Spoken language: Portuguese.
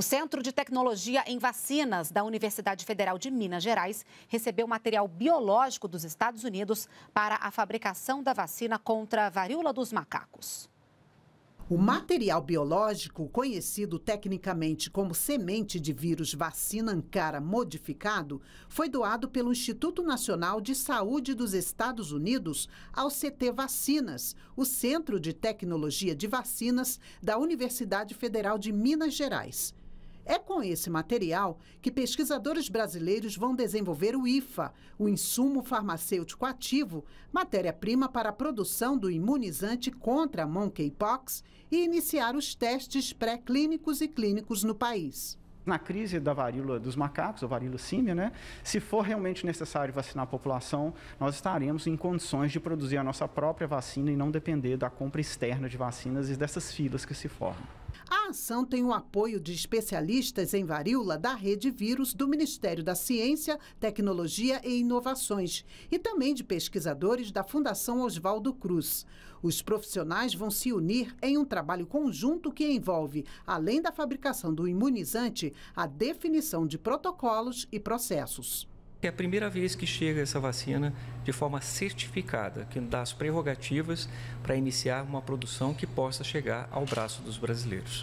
O Centro de Tecnologia em Vacinas da Universidade Federal de Minas Gerais recebeu material biológico dos Estados Unidos para a fabricação da vacina contra a varíola dos macacos. O material biológico, conhecido tecnicamente como semente de vírus vacina Ancara modificado, foi doado pelo Instituto Nacional de Saúde dos Estados Unidos ao CT Vacinas, o Centro de Tecnologia de Vacinas da Universidade Federal de Minas Gerais. É com esse material que pesquisadores brasileiros vão desenvolver o IFA, o insumo farmacêutico ativo, matéria-prima para a produção do imunizante contra a monkeypox e iniciar os testes pré-clínicos e clínicos no país. Na crise da varíola dos macacos, ou varíola símia, né? se for realmente necessário vacinar a população, nós estaremos em condições de produzir a nossa própria vacina e não depender da compra externa de vacinas e dessas filas que se formam vacinação tem o apoio de especialistas em varíola da Rede Vírus do Ministério da Ciência, Tecnologia e Inovações e também de pesquisadores da Fundação Oswaldo Cruz. Os profissionais vão se unir em um trabalho conjunto que envolve, além da fabricação do imunizante, a definição de protocolos e processos. É a primeira vez que chega essa vacina de forma certificada, que dá as prerrogativas para iniciar uma produção que possa chegar ao braço dos brasileiros.